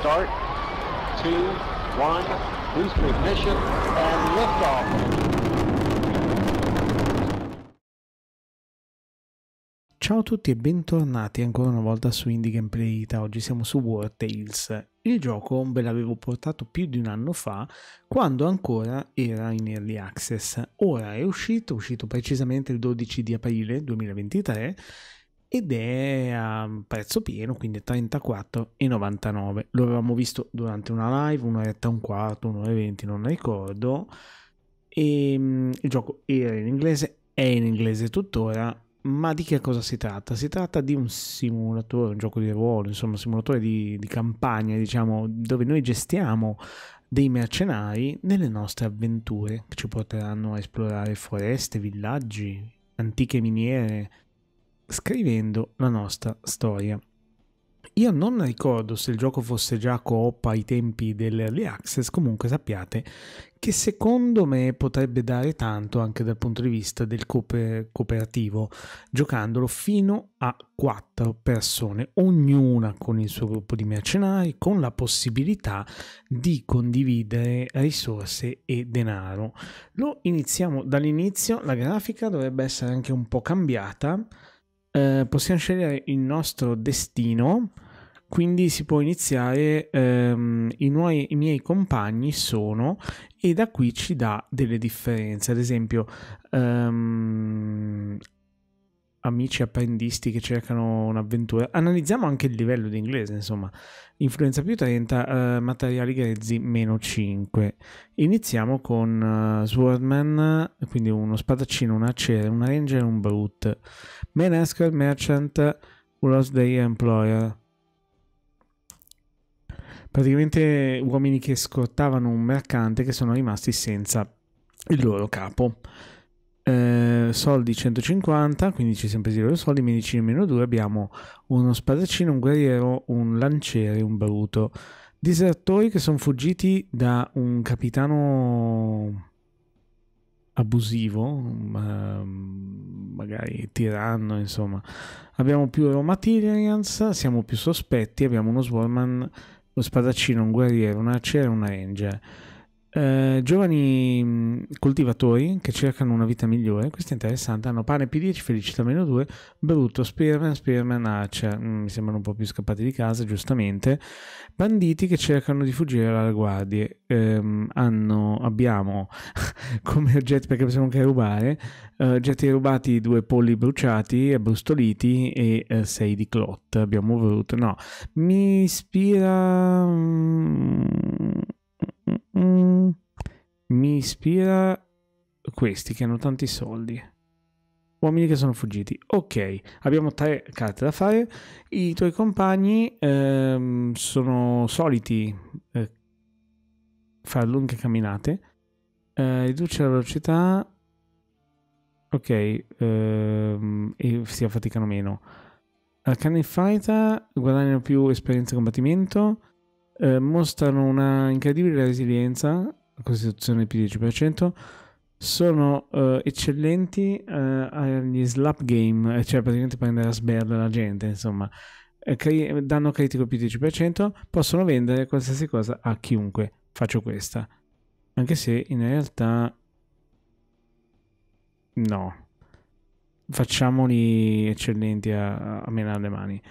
start, two, one, boost ignition, and liftoff. Ciao a tutti e bentornati ancora una volta su Indie Gameplay Ita. Oggi siamo su War Tales. Il gioco ve l'avevo portato più di un anno fa, quando ancora era in early access. Ora è uscito, è uscito precisamente il 12 di aprile 2023 ed è a prezzo pieno, quindi 34,99. Lo avevamo visto durante una live, un'oretta e un quarto, un'ora e venti, non ricordo. E, ehm, il gioco era in inglese, è in inglese tuttora, ma di che cosa si tratta? Si tratta di un simulatore, un gioco di ruolo, insomma, un simulatore di, di, campagna, diciamo, dove noi gestiamo dei mercenari nelle nostre avventure che ci porteranno a esplorare foreste, villaggi, antiche miniere, scrivendo la nostra storia. Io non ricordo se il gioco fosse già coop ai tempi dell'early access, comunque sappiate che secondo me potrebbe dare tanto anche dal punto di vista del cooperativo, giocandolo fino a quattro persone, ognuna con il suo gruppo di mercenari, con la possibilità di condividere risorse e denaro. Lo iniziamo dall'inizio, la grafica dovrebbe essere anche un po' cambiata eh, possiamo scegliere il nostro destino, quindi si può iniziare, ehm, i, nuoi, i miei compagni sono, e da qui ci dà delle differenze, ad esempio... Um, amici apprendisti che cercano un'avventura. Analizziamo anche il livello di inglese, insomma. Influenza più 30, eh, materiali grezzi meno 5. Iniziamo con uh, Swordman, quindi uno spadaccino, un acere, una ranger e un brute. Menasker, Merchant, Lost Day Employer. Praticamente uomini che scortavano un mercante che sono rimasti senza il loro capo. Eh, soldi 150, quindi ci sempre 0 soldi, medicina meno 2, abbiamo uno spadaccino, un guerriero, un lanciere, un bruto. Disertori che sono fuggiti da un capitano abusivo, mm, ehm, magari tiranno, insomma. Abbiamo più raw siamo più sospetti, abbiamo uno swarman, uno spadaccino, un guerriero, un arciere e un ranger. Eh, giovani mm, coltivatori che cercano una vita migliore, questo è interessante, hanno pane P10, felicità meno 2, brutto, Spearman, Spearman, Archer, mm, mi sembrano un po' più scappati di casa, giustamente, banditi che cercano di fuggire dalle guardie, eh, hanno, abbiamo come oggetti, perché possiamo anche rubare, eh, oggetti rubati, due polli bruciati, abbrustoliti e eh, sei di clot, abbiamo voluto, no, mi ispira... Mm, Mm, mi ispira questi che hanno tanti soldi. Uomini che sono fuggiti. Ok, abbiamo tre carte da fare. I tuoi compagni ehm, sono soliti eh, fare lunghe camminate. Eh, riduce la velocità. Ok, ehm, e si affaticano meno. Arcane Fighter guadagnano più esperienza di combattimento. Eh, mostrano una incredibile resilienza, costituzione più 10%, sono eh, eccellenti eh, agli slap game, eh, cioè praticamente prendere a sberla la gente, insomma, eh, cri- danno critico più 10%, possono vendere qualsiasi cosa a chiunque, faccio questa. Anche se in realtà no, facciamoli eccellenti a, a menare le mani.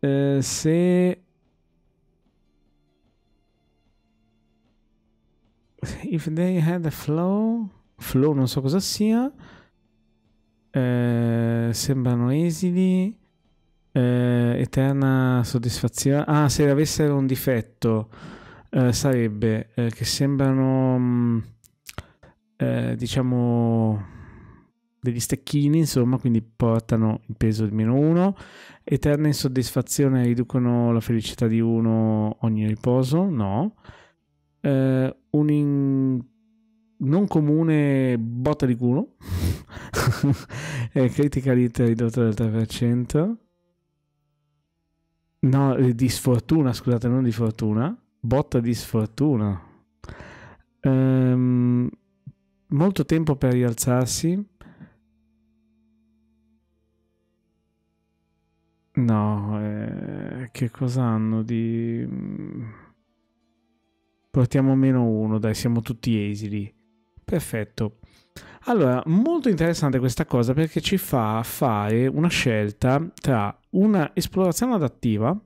Eh, se if they had a flow, flow non so cosa sia, eh, sembrano esili, eh, eterna soddisfazione. Ah, se avessero un difetto eh, sarebbe eh, che sembrano, mh, mm, eh, diciamo, degli stecchini, insomma, quindi portano il peso di meno 1. Eterna insoddisfazione riducono la felicità di uno ogni riposo? No eh, un in... non comune botta di culo, eh, hit ridotta del 3%, no, eh, di sfortuna, scusate, non di fortuna, botta di sfortuna. Ehm, molto tempo per rialzarsi. No, eh, che cosa hanno di... Mm, Portiamo meno uno, dai, siamo tutti esili. Perfetto. Allora, molto interessante questa cosa perché ci fa fare una scelta tra una esplorazione adattiva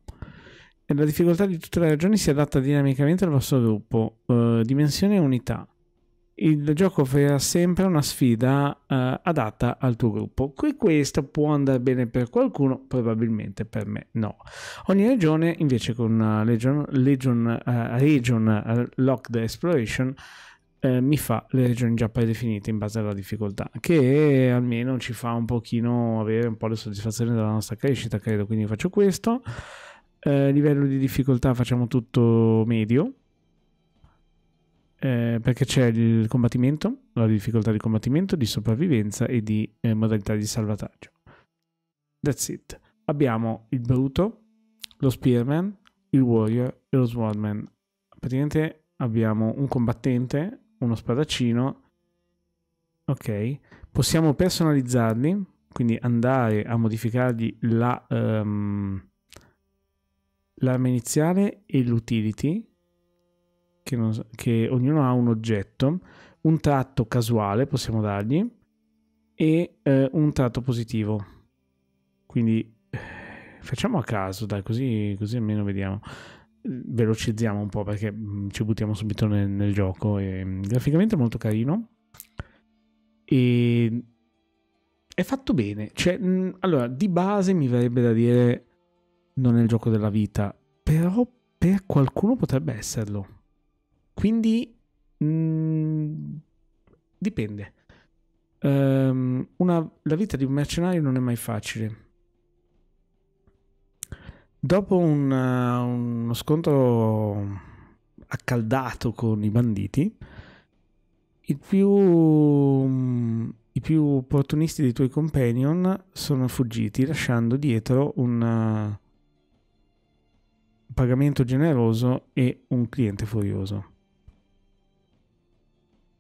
e la difficoltà di tutte le ragioni si adatta dinamicamente al vostro gruppo, eh, dimensione e unità il gioco offrirà sempre una sfida uh, adatta al tuo gruppo. Qui questo può andare bene per qualcuno, probabilmente per me no. Ogni regione invece con Legion, Legion, uh, region eh, eh, Locked Exploration mi fa le regioni già predefinite in base alla difficoltà, che almeno ci fa un pochino avere un po' le soddisfazioni della nostra crescita, credo. Quindi faccio questo. livello di difficoltà facciamo tutto medio eh, perché c'è il combattimento, la difficoltà di combattimento, di sopravvivenza e di eh, modalità di salvataggio. That's it. Abbiamo il Bruto, lo Spearman, il Warrior e lo Swordman. Praticamente abbiamo un combattente, uno spadaccino. Ok, possiamo personalizzarli, quindi andare a modificargli la, um, l'arma iniziale e l'utility che, non, che ognuno ha un oggetto, un tratto casuale possiamo dargli e eh, un tratto positivo. Quindi eh, facciamo a caso, dai, così, così almeno vediamo. Velocizziamo un po' perché mm, ci buttiamo subito nel, nel gioco. E, mm, graficamente è molto carino. E è fatto bene. Cioè, mh, mm, allora, di base mi verrebbe da dire non è il gioco della vita, però per qualcuno potrebbe esserlo. Quindi mh, mm, dipende. Um, una, la vita di un mercenario non è mai facile. Dopo un, uh, uno scontro accaldato con i banditi, i più, um, i più opportunisti dei tuoi companion sono fuggiti, lasciando dietro un, uh, pagamento generoso e un cliente furioso.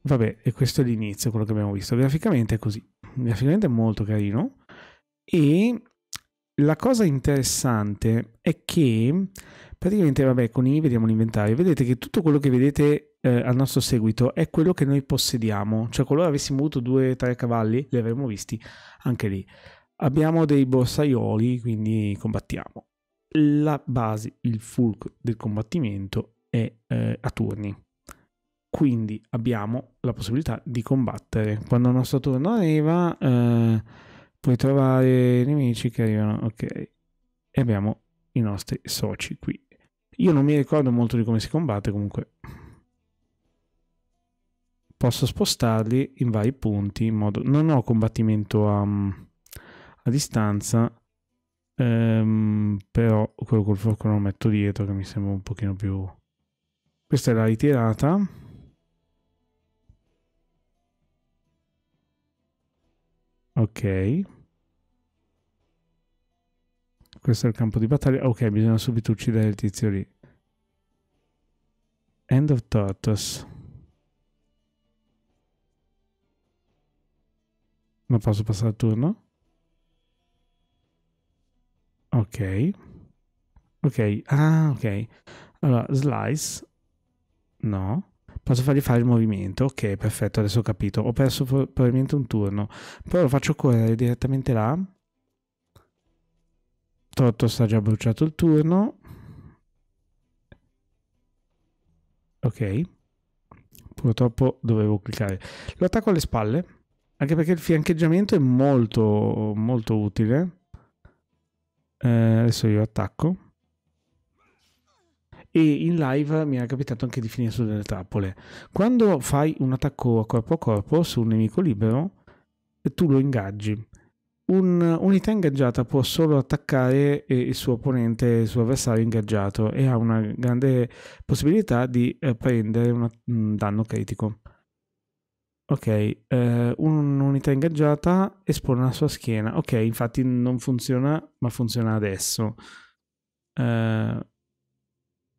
Vabbè, e questo è l'inizio, quello che abbiamo visto. Graficamente è così. Graficamente è molto carino. E la cosa interessante è che praticamente, vabbè, con i vediamo l'inventario. Vedete che tutto quello che vedete eh, al nostro seguito è quello che noi possediamo. Cioè, qualora avessimo avuto due o tre cavalli, li avremmo visti anche lì. Abbiamo dei borsaioli, quindi combattiamo. La base, il fulcro del combattimento è eh, a turni quindi abbiamo la possibilità di combattere. Quando il nostro turno arriva, eh, puoi trovare nemici che arrivano. Ok, e abbiamo i nostri soci qui. Io non mi ricordo molto di come si combatte, comunque posso spostarli in vari punti in modo non ho combattimento a, mm, a distanza ehm, però quello col fuoco lo metto dietro che mi sembra un pochino più questa è la ritirata Ok. Questo è il campo di battaglia. Ok, bisogna subito uccidere il tizio lì. End of Tortoise. Non posso passare il turno? Ok. Ok. Ah, ok. Allora, slice. No. Posso fargli fare il movimento, ok, perfetto, adesso ho capito. Ho perso probabilmente un turno, però lo faccio correre direttamente là. Totto sta già bruciato il turno. Ok. Purtroppo dovevo cliccare. Lo attacco alle spalle, anche perché il fiancheggiamento è molto, molto utile. Eh, adesso io attacco e in live mi era capitato anche di finire su delle trappole. Quando fai un attacco a corpo a corpo su un nemico libero, tu lo ingaggi. Un'unità ingaggiata può solo attaccare eh, il suo opponente, il suo avversario ingaggiato e ha una grande possibilità di eh, prendere un danno critico. Ok, eh, un'unità ingaggiata espone la sua schiena. Ok, infatti non funziona, ma funziona adesso. Eh,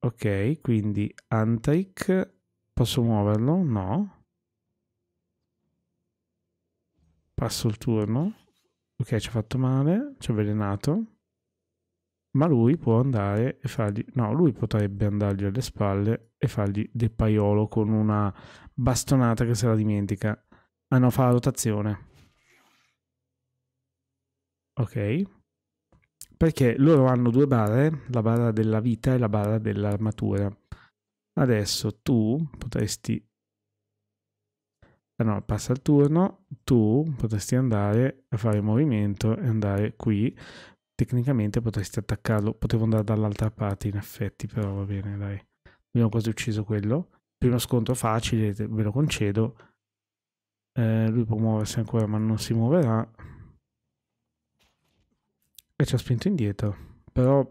Ok, quindi Antaic, posso muoverlo? No. Passo il turno. Ok, ci ha fatto male, ci ha avvelenato. Ma lui può andare e fargli... No, lui potrebbe andargli alle spalle e fargli del paiolo con una bastonata che se la dimentica. Ah no, fa la rotazione. Ok perché loro hanno due barre, la barra della vita e la barra dell'armatura. Adesso tu potresti... Ah no, passa il turno, tu potresti andare a fare movimento e andare qui. Tecnicamente potresti attaccarlo, potevo andare dall'altra parte in effetti, però va bene, dai. Abbiamo quasi ucciso quello. Primo scontro facile, ve lo concedo. Eh, lui può muoversi ancora ma non si muoverà e ci ha spinto indietro. Però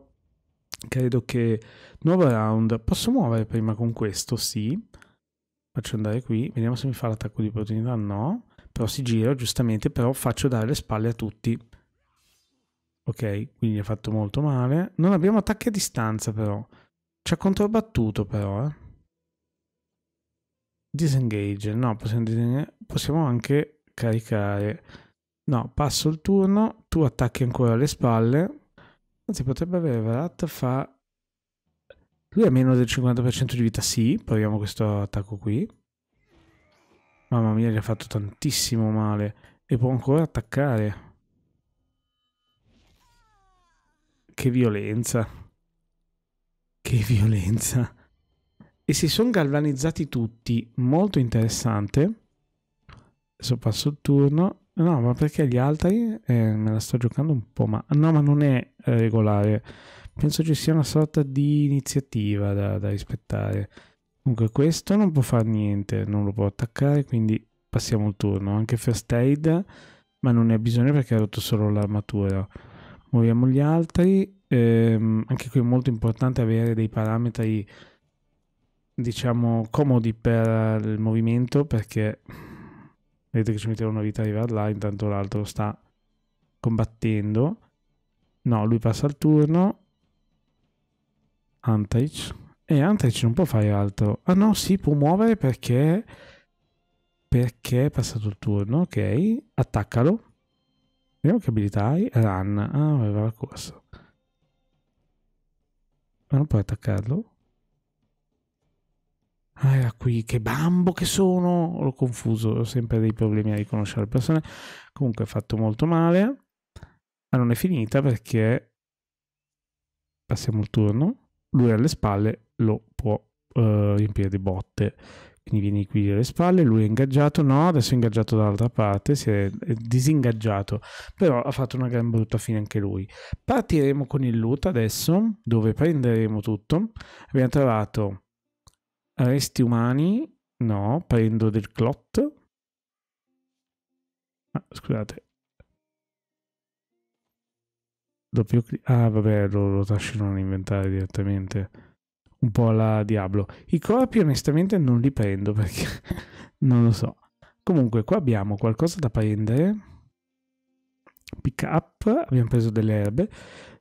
credo che nuovo round posso muovere prima con questo, sì. Faccio andare qui, vediamo se mi fa l'attacco di opportunità, no. Però si gira, giustamente, però faccio dare le spalle a tutti. Ok, quindi ha fatto molto male. Non abbiamo attacchi a distanza, però. Ci ha controbattuto, però, eh. Disengage. No, possiamo, possiamo anche caricare No, passo il turno, tu attacchi ancora le spalle. Anzi, potrebbe avere Verat fa... Lui ha meno del 50% di vita, sì. Proviamo questo attacco qui. Mamma mia, gli ha fatto tantissimo male. E può ancora attaccare. Che violenza. Che violenza. E si sono galvanizzati tutti. Molto interessante. Adesso passo il turno. No, ma perché gli altri eh, me la sto giocando un po', ma no, ma non è eh, regolare. Penso ci sia una sorta di iniziativa da, da rispettare. Comunque questo non può fare niente, non lo può attaccare, quindi passiamo il turno. Anche first aid, ma non ne ha bisogno perché ha rotto solo l'armatura. Muoviamo gli altri. Ehm, anche qui è molto importante avere dei parametri, diciamo, comodi per il movimento perché Vedete che ci mette una vita arriva là, intanto l'altro sta combattendo. No, lui passa il turno. Antage. E Antage non può fare altro. Ah no, si sì, può muovere perché... Perché è passato il turno, ok. Attaccalo. Vediamo che abilità hai. Run. Ah, aveva la corsa. Ma non puoi attaccarlo. Ah, era qui, che bambo che sono! L'ho confuso, ho sempre dei problemi a riconoscere le persone. Comunque ha fatto molto male. Ma non è finita perché passiamo il turno. Lui alle spalle lo può eh, riempire di botte. Quindi vieni qui alle spalle, lui è ingaggiato, no, adesso è ingaggiato dall'altra parte, si è disingaggiato, però ha fatto una gran brutta fine anche lui. Partiremo con il loot adesso, dove prenderemo tutto. Abbiamo trovato Resti umani? No, prendo del clot. Ah, scusate. Doppio clic. Ah, vabbè, lo, lo trascino all'inventario direttamente. Un po' alla Diablo. I corpi onestamente non li prendo perché non lo so. Comunque, qua abbiamo qualcosa da prendere. Pick up, abbiamo preso delle erbe.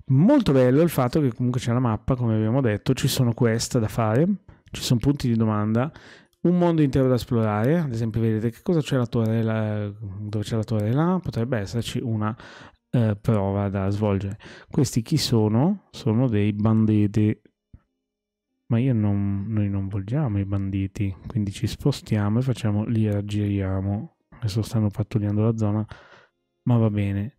Molto bello il fatto che comunque c'è la mappa, come abbiamo detto, ci sono queste da fare ci sono punti di domanda, un mondo intero da esplorare, ad esempio vedete che cosa c'è la torre là, dove c'è la torre là, ah, potrebbe esserci una eh, prova da svolgere. Questi chi sono? Sono dei banditi, ma non, noi non vogliamo i banditi, quindi ci spostiamo e facciamo, li raggiriamo. Adesso stanno pattugliando la zona, ma va bene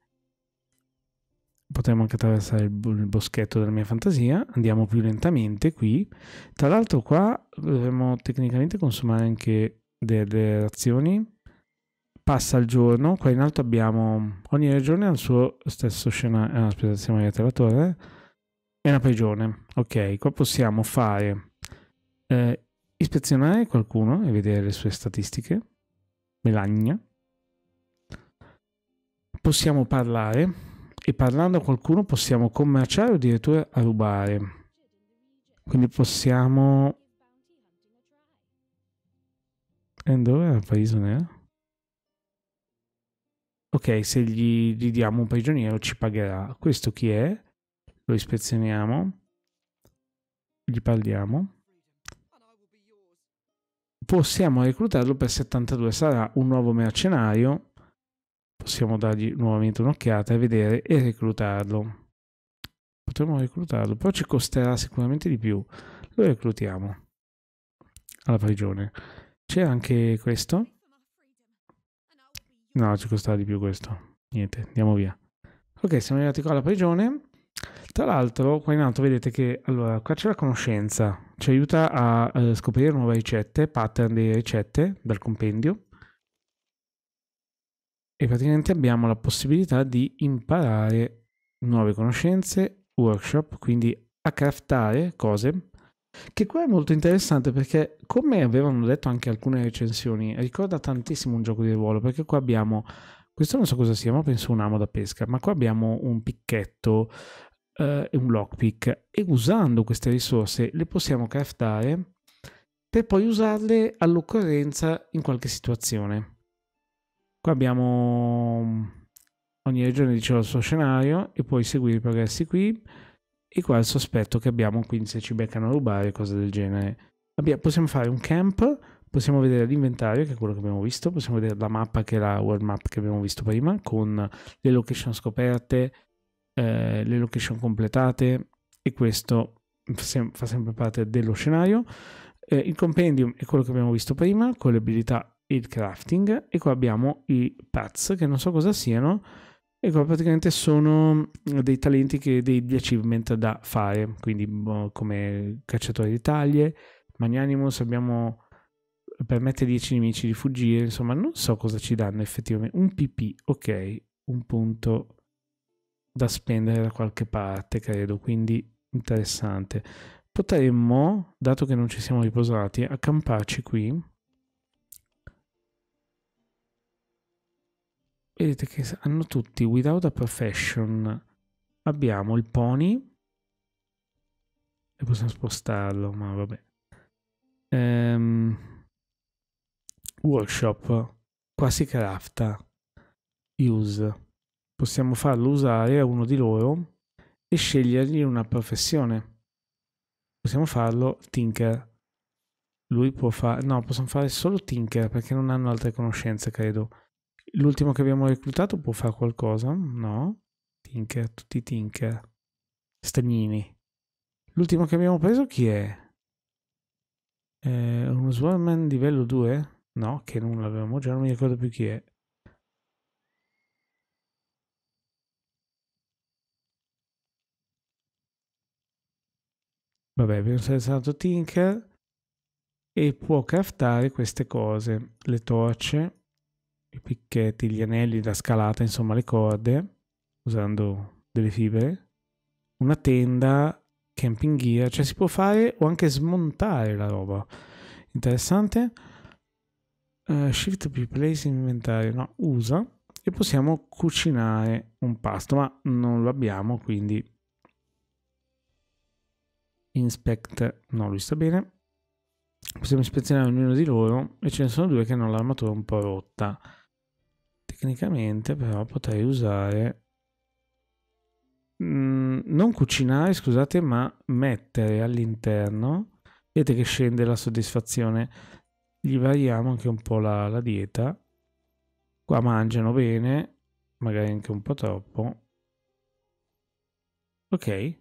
potremmo anche attraversare il, boschetto della mia fantasia, andiamo più lentamente qui. Tra l'altro qua dovremmo tecnicamente consumare anche delle razioni. Passa il giorno, qua in alto abbiamo... Ogni regione ha il suo stesso scenario... Ah, aspetta, siamo arrivati alla torre. È una prigione. Ok, qua possiamo fare... Eh, ispezionare qualcuno e vedere le sue statistiche. Melagna. Possiamo parlare e parlando a qualcuno possiamo commerciare o addirittura rubare. Quindi possiamo... E eh, dove era il paradiso Ok, se gli, gli diamo un prigioniero ci pagherà. Questo chi è? Lo ispezioniamo. Gli parliamo possiamo reclutarlo per 72, sarà un nuovo mercenario possiamo dargli nuovamente un'occhiata e vedere e reclutarlo. Potremmo reclutarlo, però ci costerà sicuramente di più. Lo reclutiamo alla prigione. C'è anche questo? No, ci costerà di più questo. Niente, andiamo via. Ok, siamo arrivati qua alla prigione. Tra l'altro, qua in alto vedete che allora, qua c'è la conoscenza, ci aiuta a eh, scoprire nuove ricette, pattern delle ricette dal compendio e praticamente abbiamo la possibilità di imparare nuove conoscenze, workshop, quindi a craftare cose. Che qua è molto interessante perché, come avevano detto anche alcune recensioni, ricorda tantissimo un gioco di ruolo perché qua abbiamo, questo non so cosa sia, ma penso un amo da pesca, ma qua abbiamo un picchetto eh, e eh, un lockpick e usando queste risorse le possiamo craftare per poi usarle all'occorrenza in qualche situazione. Qua abbiamo ogni regione diceva il suo scenario e puoi seguire i progressi qui e qua il sospetto che abbiamo quindi se ci beccano a rubare cose del genere. Abbia, possiamo fare un camp, possiamo vedere l'inventario che è quello che abbiamo visto, possiamo vedere la mappa che è la world map che abbiamo visto prima con le location scoperte, eh, le location completate e questo fa sempre parte dello scenario. Eh, il compendium è quello che abbiamo visto prima con le abilità il crafting e qua abbiamo i paths che non so cosa siano e qua praticamente sono mm, dei talenti che degli achievement da fare quindi boh, come cacciatore di taglie magnanimous abbiamo permette a 10 nemici di fuggire insomma non so cosa ci danno effettivamente un pp ok un punto da spendere da qualche parte credo quindi interessante potremmo dato che non ci siamo riposati accamparci qui vedete che hanno tutti Without a Profession. Abbiamo il pony. E possiamo spostarlo, ma vabbè. Ehm, workshop. Qua si crafta. Use. Possiamo farlo usare a uno di loro e scegliergli una professione. Possiamo farlo Tinker. Lui può fare... No, possiamo fare solo Tinker perché non hanno altre conoscenze, credo. L'ultimo che abbiamo reclutato può fare qualcosa? No. Tinker, tutti Tinker. Stagnini. L'ultimo che abbiamo preso chi è? Eh, uno Swarman livello 2? No, che non l'avevamo già, non mi ricordo più chi è. Vabbè, abbiamo selezionato Tinker e può craftare queste cose, le torce i picchetti, gli anelli, da scalata, insomma le corde, usando delle fibre, una tenda, camping gear, cioè si può fare o anche smontare la roba. Interessante. Uh, shift più place inventario, no, usa e possiamo cucinare un pasto, ma non lo abbiamo, quindi inspect, no, lui sta bene. Possiamo ispezionare ognuno di loro e ce ne sono due che hanno l'armatura un po' rotta. Tecnicamente però potrei usare... Mm, non cucinare, scusate, ma mettere all'interno. Vedete che scende la soddisfazione. Gli variamo anche un po' la, la dieta. Qua mangiano bene, magari anche un po' troppo. Ok.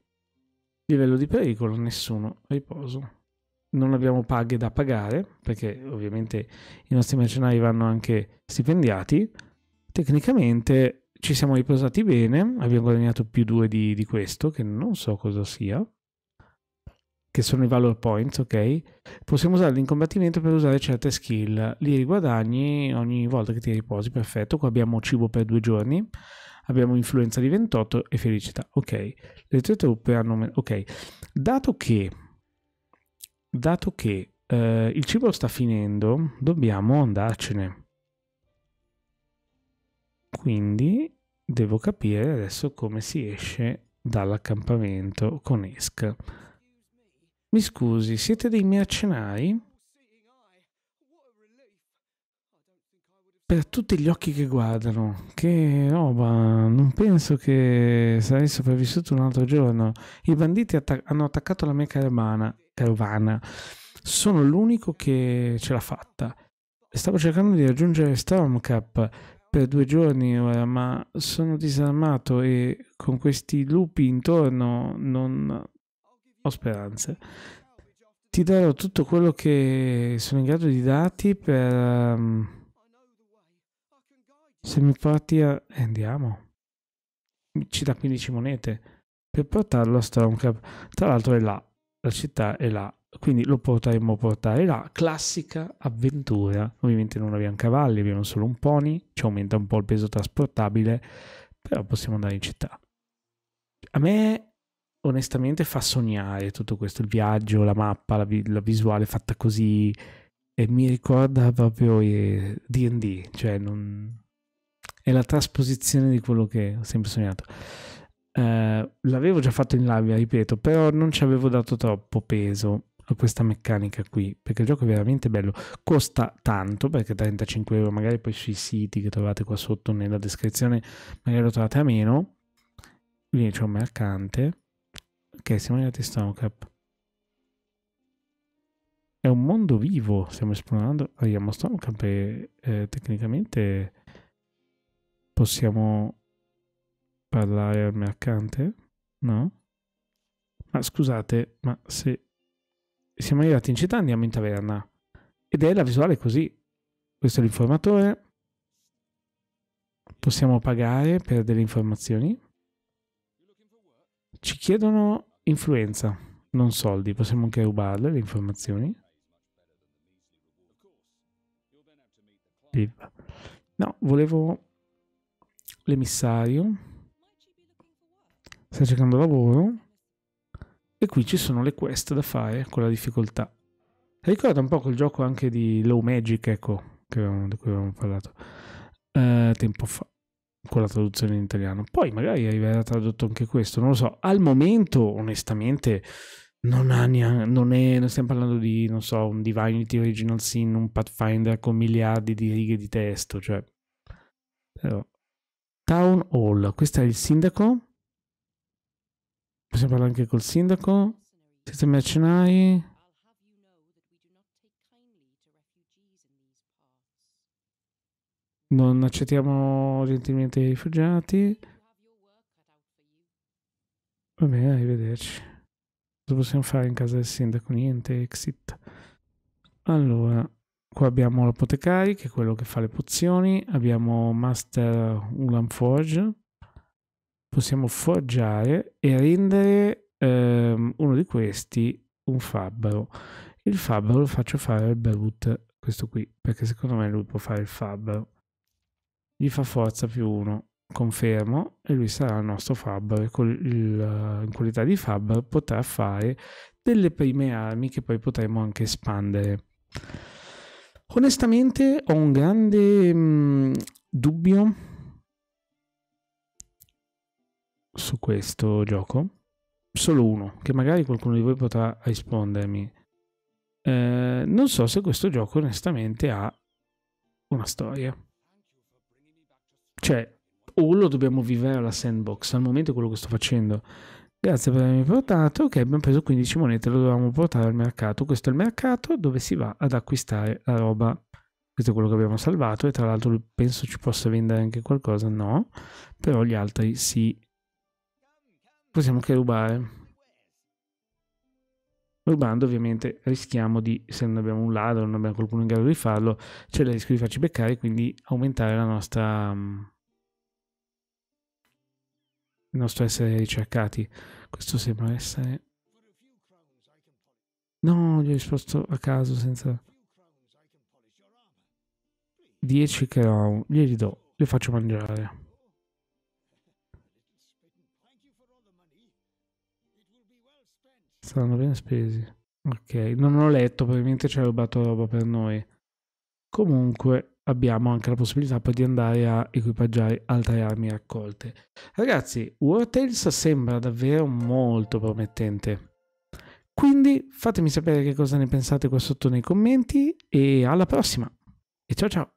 Livello di pericolo, nessuno. Riposo. Non abbiamo paghe da pagare, perché ovviamente i nostri mercenari vanno anche stipendiati. Tecnicamente ci siamo riposati bene, abbiamo guadagnato più 2 di, di, questo, che non so cosa sia, che sono i valor points, ok? Possiamo usarli in combattimento per usare certe skill, li riguadagni ogni volta che ti riposi, perfetto, qua abbiamo cibo per due giorni, abbiamo influenza di 28 e felicità, ok? Le tue truppe hanno... ok, dato che... dato che eh, il cibo sta finendo, dobbiamo andarcene. Quindi devo capire adesso come si esce dall'accampamento con Esk. Mi scusi, siete dei mercenari? Per tutti gli occhi che guardano, che roba, non penso che sarei sopravvissuto un altro giorno. I banditi attac hanno attaccato la mia caravana, caravana. sono l'unico che ce l'ha fatta. Stavo cercando di raggiungere Stormcap, per due giorni ora, ma sono disarmato e con questi lupi intorno non ho speranze. Ti darò tutto quello che sono in grado di darti per... Um, se mi porti a... Eh, andiamo. Ci dà 15 monete per portarlo a Stormcap. Tra l'altro è là, la città è là quindi lo potremmo portare là. Classica avventura. Ovviamente non abbiamo cavalli, abbiamo solo un pony, ci aumenta un po' il peso trasportabile, però possiamo andare in città. A me onestamente fa sognare tutto questo, il viaggio, la mappa, la, vi la visuale fatta così e mi ricorda proprio D&D, eh, cioè non... è la trasposizione di quello che ho sempre sognato. Uh, l'avevo già fatto in live, ripeto, però non ci avevo dato troppo peso a questa meccanica qui perché il gioco è veramente bello costa tanto perché 35 euro magari poi sui siti che trovate qua sotto nella descrizione magari lo trovate a meno lì c'è un mercante ok siamo arrivati a Stonecap è un mondo vivo stiamo esplorando arriviamo a Stonecap e eh, tecnicamente possiamo parlare al mercante no? Ma scusate, ma se siamo arrivati in città, andiamo in taverna. Ed è la visuale così. Questo è l'informatore. Possiamo pagare per delle informazioni. Ci chiedono influenza, non soldi. Possiamo anche rubarle le informazioni. No, volevo l'emissario. Sta cercando lavoro. E qui ci sono le quest da fare con la difficoltà. Ricorda un po' quel gioco anche di Low Magic, ecco, che avevamo, di cui avevamo parlato eh, tempo fa, con la traduzione in italiano. Poi magari arriverà tradotto anche questo, non lo so. Al momento, onestamente, non, neanche, non, è, non stiamo parlando di, non so, un Divinity Original Sin, un Pathfinder con miliardi di righe di testo, cioè... Però... Town Hall, questo è il sindaco Possiamo parlare anche col sindaco? Siete mercenari? Non accettiamo gentilmente i rifugiati. Va bene, arrivederci. Cosa possiamo fare in casa del sindaco? Niente, exit. Allora, qua abbiamo l'apotecario, che è quello che fa le pozioni. Abbiamo Master Ulan Forge possiamo forgiare e rendere ehm, uno di questi un fabbro. Il fabbro lo faccio fare al Brut, questo qui, perché secondo me lui può fare il fabbro. Gli fa forza più uno, confermo, e lui sarà il nostro fabbro. E con il, in qualità di fabbro potrà fare delle prime armi che poi potremo anche espandere. Onestamente ho un grande mh, mm, dubbio su questo gioco? Solo uno, che magari qualcuno di voi potrà rispondermi. Eh, non so se questo gioco onestamente ha una storia. Cioè, o lo dobbiamo vivere alla sandbox, al momento è quello che sto facendo. Grazie per avermi portato, ok abbiamo preso 15 monete, lo dovevamo portare al mercato. Questo è il mercato dove si va ad acquistare la roba. Questo è quello che abbiamo salvato e tra l'altro penso ci possa vendere anche qualcosa, no? Però gli altri si possiamo anche rubare. Rubando ovviamente rischiamo di, se non abbiamo un ladro, non abbiamo qualcuno in grado di farlo, c'è il rischio di farci beccare e quindi aumentare la nostra... Mm, il nostro essere ricercati. Questo sembra essere... No, gli ho risposto a caso senza... 10 crown, glieli do, li faccio mangiare. Saranno ben spesi. Ok, non ho letto, probabilmente ci ha rubato roba per noi. Comunque abbiamo anche la possibilità poi di andare a equipaggiare altre armi raccolte. Ragazzi, War Tales sembra davvero molto promettente. Quindi fatemi sapere che cosa ne pensate qua sotto nei commenti e alla prossima. E ciao ciao!